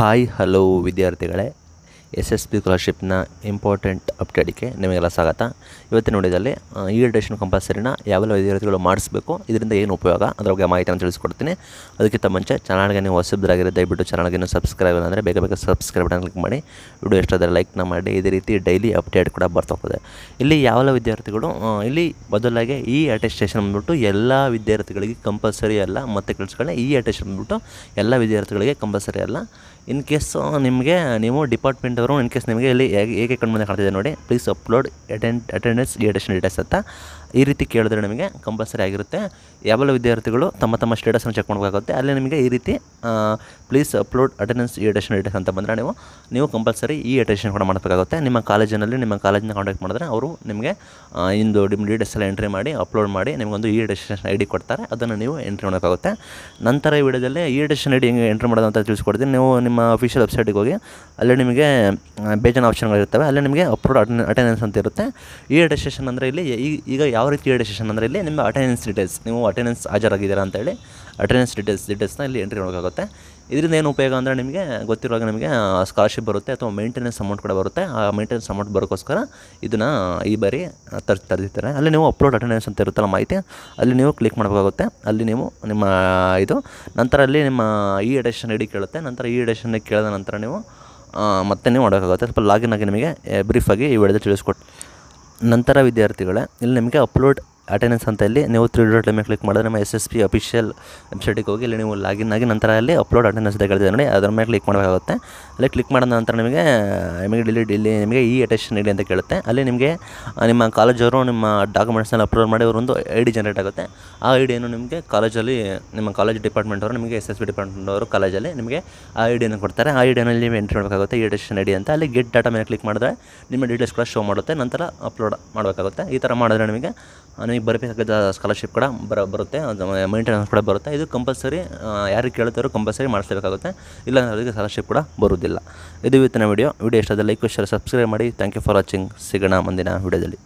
hi hello ವಿದ್ಯಾರ್ಥಿಗಳೇ S S P ಸ್ಕಾಲರ್ಶಿಪ್ನ important ಅಪ್ಡೇಟ್ಗೆ ನಿಮಗೆಲ್ಲ ಸ್ವಾಗತ ಇವತ್ತು ನೋಡಿದಲ್ಲಿ ಈ ಎಡಿಟೇಷನ್ ಕಂಪಲ್ಸರಿನ ಯಾವೆಲ್ಲ ವಿದ್ಯಾರ್ಥಿಗಳು ಮಾಡಿಸ್ಬೇಕು ಇದರಿಂದ ಏನು ಉಪಯೋಗ ಅದರ ಬಗ್ಗೆ ಮಾಹಿತಿಯನ್ನು ತಿಳಿಸ್ಕೊಡ್ತೀನಿ ಅದಕ್ಕಿಂತ ಮುಂಚೆ ಚಾನಲ್ಗೆ ನೀವು ಹೊಸಬ್ರಾಗಿರೋ ದಯವಿಟ್ಟು ಚಾನಲ್ಗೆ ನೀವು ಸಬ್ಸ್ಕ್ರೈಬ್ ಅಂದರೆ ಬೇಗ ಬೇಗ ಸಬ್ಸ್ಕ್ರೈಬ್ ಬಟನ್ ಕ್ಲಿಕ್ ಮಾಡಿ ವಿಡಿಯೋ ಎಷ್ಟಾದರೆ ಲೈಕ್ನ ಮಾಡಿ ಇದೇ ರೀತಿ ಡೈಲಿ ಅಪ್ಡೇಟ್ ಕೂಡ ಬರ್ತಾ ಇಲ್ಲಿ ಯಾವೆಲ್ಲ ವಿದ್ಯಾರ್ಥಿಗಳು ಇಲ್ಲಿ ಬದಲಾಗಿ ಈ ಅಟೆಸ್ಟೇಷನ್ ಬಂದುಬಿಟ್ಟು ಎಲ್ಲ ವಿದ್ಯಾರ್ಥಿಗಳಿಗೆ ಕಂಪಲ್ಸರಿ ಅಲ್ಲ ಮತ್ತೆ ಕೆಲಸಗಳನ್ನ ಈ ಅಟೆಸ್ಟೇಷನ್ ಬಂದ್ಬಿಟ್ಟು ಎಲ್ಲ ವಿದ್ಯಾರ್ಥಿಗಳಿಗೆ ಕಂಪಲ್ಸರಿ ಅಲ್ಲ ಇನ್ ಕೇಸ್ ನಿಮಗೆ ನೀವು ಡಿಪಾರ್ಟ್ಮೆಂಟ್ ಅವರು ಇನ್ ಕೇಸ್ ನಿಮಗೆ ಇಲ್ಲಿ ಹೇಗೆ ಹೇಗೆ ಕಣ್ಮುಂದೆ ಕಾಣ್ತಿದೆ ನೋಡಿ ಪ್ಲೀಸ್ ಅಪ್ಲೋಡ್ ಅಟೆಂಡ್ ಅಟೆಂಡೆನ್ಸ್ ಡಿಟೇಷನ್ ಡೀಟೇಲ್ಸ್ ಅಂತ ಈ ರೀತಿ ಕೇಳಿದ್ರೆ ನಿಮಗೆ ಕಂಪಲ್ಸರಿ ಆಗಿರುತ್ತೆ ಯಾವೆಲ್ಲ ವಿದ್ಯಾರ್ಥಿಗಳು ತಮ್ಮ ತಮ್ಮ ಸ್ಟೇಟಸನ್ನು ಚೆಕ್ ಮಾಡಬೇಕಾಗುತ್ತೆ ಅಲ್ಲಿ ನಿಮಗೆ ಈ ರೀತಿ ಪ್ಲೀಸ್ ಅಪ್ಲೋಡ್ ಅಟೆಂಡೆನ್ಸ್ ಈ ಅಡೇಷನ್ ಡೇಟಸ್ ಅಂತ ಬಂದರೆ ನೀವು ನೀವು ಕಂಪಲ್ಸರಿ ಈ ಅಟೆಷನ್ ಕೂಡ ಮಾಡಬೇಕಾಗುತ್ತೆ ನಿಮ್ಮ ಕಾಲೇಜಿನಲ್ಲಿ ನಿಮ್ಮ ಕಾಲೇಜಿನ ಕಾಂಟ್ಯಾಕ್ಟ್ ಮಾಡಿದ್ರೆ ಅವರು ನಿಮಗೆ ಇಂದು ನಿಮ್ಮ ಡೀಟೇಲ್ಸ್ ಎಲ್ಲ ಎಂಟ್ರಿ ಮಾಡಿ ಅಪ್ಲೋಡ್ ಮಾಡಿ ನಿಮಗೊಂದು ಈ ಅಡೇಷನ್ ಐ ಡಿ ಕೊಡ್ತಾರೆ ಅದನ್ನು ನೀವು ಎಂಟ್ರಿ ಮಾಡಬೇಕಾಗುತ್ತೆ ನಂತರ ಈ ವಿಡಿಯೋದಲ್ಲಿ ಈ ಅಡೇಷನ್ ಐ ಡಿ ಹೆಂಗೆ ಎಂಟ್ರಿ ಮಾಡೋದು ಅಂತ ತಿಳಿಸ್ಕೊಡ್ತೀನಿ ನೀವು ನಿಮ್ಮ ಅಫಿಷಿಯಲ್ ವೆಬ್ಸೈಟಿಗೆ ಹೋಗಿ ಅಲ್ಲಿ ನಿಮಗೆ ಬೇಜಾನ ಆಪ್ಷನ್ಗಳಿರ್ತವೆ ಅಲ್ಲಿ ನಿಮಗೆ ಅಪ್ಲೋಡ್ ಅಟೆಂಡೆನ್ಸ್ ಅಂತ ಇರುತ್ತೆ ಈ ಅಟೆಸ್ಟೇಷನ್ ಅಂದರೆ ಇಲ್ಲಿ ಈಗ ಯಾವ ಯಾವ ರೀತಿ ಸೆಷನ್ ಅಂದರೆ ಇಲ್ಲಿ ನಿಮ್ಮ ಅಟೆಂಡೆನ್ಸ್ ಡೀಟೇಲ್ಸ್ ನೀವು ಅಟೆಂಡೆನ್ಸ್ ಹಾಜರಾಗಿದ್ದೀರಾ ಅಂತೇಳಿ ಅಟೆಂಡೆನ್ಸ್ ಡೀಟೇಲ್ಸ್ ಡೀಟೇಲ್ಸ್ನ ಇಲ್ಲಿ ಎಂಟ್ರಿ ಮಾಡೋಕ್ಕಾಗುತ್ತೆ ಇದರಿಂದ ಏನು ಉಪಯೋಗ ಅಂದರೆ ನಿಮಗೆ ಗೊತ್ತಿರುವಾಗ ನಿಮಗೆ ಸ್ಕಾಲರ್ಶಿಪ್ ಬರುತ್ತೆ ಅಥವಾ ಮೇಂಟೆನೆನ್ಸ್ ಅಮೌಂಟ್ ಕೂಡ ಬರುತ್ತೆ ಆ ಮೇಂಟೆನೆನ್ಸ್ ಅಮೌಂಟ್ ಬರೋಕ್ಕೋಸ್ಕರ ಇದನ್ನು ಈ ಬಾರಿ ತರ್ ತರ್ದಿರ್ತಾರೆ ಅಲ್ಲಿ ನೀವು ಅಪ್ಲೋಡ್ ಅಟೆಂಡೆನ್ಸ್ ಅಂತ ಇರುತ್ತಲ್ಲ ಮಾಹಿತಿ ಅಲ್ಲಿ ನೀವು ಕ್ಲಿಕ್ ಮಾಡಬೇಕಾಗುತ್ತೆ ಅಲ್ಲಿ ನೀವು ನಿಮ್ಮ ಇದು ನಂತರ ಅಲ್ಲಿ ನಿಮ್ಮ ಈ ಎಡೇಷನ್ ಇಡಿ ಕೇಳುತ್ತೆ ನಂತರ ಈ ಎಡೇಷನ್ ಕೇಳಿದ ನಂತರ ನೀವು ಮತ್ತೆ ನೀವು ಮಾಡೋಕ್ಕಾಗುತ್ತೆ ಸ್ವಲ್ಪ ಲಾಗಿನ್ ಆಗಿ ನಿಮಗೆ ಬ್ರೀಫಾಗಿ ಈ ವಿಡಿಯೋದಲ್ಲಿ ತಿಳಿಸ್ಕೊಟ್ಟು ನಂತರ ವಿದ್ಯಾರ್ಥಿಗಳೇ ಇಲ್ಲಿ ನಿಮಗೆ ಅಪ್ಲೋಡ್ ಅಟೆಂಡೆನ್ಸ್ ಅಂತ ಇಲ್ಲಿ ನೀವು ತ್ರೀ ಡಾಟ್ ಮೇಲೆ ಕ್ಲಿಕ್ ಮಾಡಿದ್ರೆ ನಮ್ಮ ಎಸ್ ಎಸ್ ಪಿ ಅಫಿಷಿಯಲ್ ವೆಬ್ಸೈಟಿಗೆ ಹೋಗಿ ಇಲ್ಲಿ ನೀವು ಲಾಗಿನ್ ಆಗಿ ನಂತರ ಅಲ್ಲಿ ಅಪ್ಲೋಡ್ ಅಟೆಂಡೆನ್ಸ್ ಅಂತ ನೋಡಿ ಅದರ ಮೇಲೆ ಕ್ಲಿಕ್ ಮಾಡಬೇಕಾಗುತ್ತೆ ಅಲ್ಲಿ ಕ್ಲಿಕ್ ಮಾಡಿದ ನಂತರ ನಿಮಗೆ ನಿಮಗೆ ಡಿಲಿ ಡಿಲ್ಲಿ ನಿಮಗೆ ಈ ಅಟೆಷನ್ ಇಡಿ ಅಂತ ಕೇಳುತ್ತೆ ಅಲ್ಲಿ ನಿಮಗೆ ನಿಮ್ಮ ಕಾಲೇಜವರು ನಿಮ್ಮ ಡಾಕ್ಯುಮೆಂಟ್ಸ್ನಲ್ಲಿ ಅಪ್ಲೋಡ್ ಮಾಡಿ ಅವರೊಂದು ಐ ಡಿ ಜನರೇಟ್ ಆಗುತ್ತೆ ಆ ಐ ಡಿಯನ್ನು ನಿಮಗೆ ಕಾಲೇಜಲ್ಲಿ ನಿಮ್ಮ ಕಾಲೇಜ್ ಡಿಪಾರ್ಟ್ಮೆಂಟ್ ಅವರು ನಿಮಗೆ ಎಸ್ ಎಸ್ ಬಿ ಡಿಪಾರ್ಟ್ಮೆಂಟ್ ಅವರು ಕಾಲೇಜಲ್ಲಿ ನಿಮಗೆ ಆ ಐ ಡಿಯನ್ನು ಕೊಡ್ತಾರೆ ಆ ಐ ಡಿಯನ್ನು ನೀವು ಎಂಟ್ರಿ ಮಾಡಬೇಕಾಗುತ್ತೆ ಈ ಅಟೆಷನ್ ಐ ಡಿ ಅಂತ ಅಲ್ಲಿ ಗೆಟ್ ಡಾಟಾ ಮೇಲೆ ಕ್ಲಿಕ್ ಮಾಡಿದ್ರೆ ನಿಮ್ಮ ಡೀಟೇಲ್ಸ್ ಕೂಡ ಶೋ ಮಾಡುತ್ತೆ ನಂತರ ಅಪ್ಲೋಡ್ ಮಾಡಬೇಕಾಗುತ್ತೆ ಈ ಥರ ಮಾಡಿದ್ರೆ ನಿಮಗೆ ನಿಮಗೆ ಬರಬೇಕಾದ ಸ್ಕಾಲರ್ಶಿಪ್ ಕೂಡ ಬರ ಬರುತ್ತೆ ಮೈಂಟೆನೆನ್ಸ್ ಕೂಡ ಬರುತ್ತೆ ಇದು ಕಂಪಲ್ಸರಿ ಯಾರಿಗೆ ಕೇಳ್ತಾರೋ ಕಂಪಲ್ಸರಿ ಮಾಡಿಸ್ಬೇಕಾಗುತ್ತೆ ಇಲ್ಲ ಅವರಿಗೆ ಸ್ಕಾಲರ್ಶಿಪ್ ಕೂಡ ಬರುವುದಿಲ್ಲ ಇದು ಇವತ್ತಿನ ವೀಡಿಯೋ ವೀಡಿಯೋ ಇಷ್ಟದ ಲೈಕ್ ಶೇರ್ ಸಬ್ಸ್ಕ್ರೈಬ್ ಮಾಡಿ ಥ್ಯಾಂಕ್ ಯು ಫಾರ್ ವಾಚಿಂಗ್ ಸಿಗೋಣ ಮುಂದಿನ ವೀಡಿಯೋದಲ್ಲಿ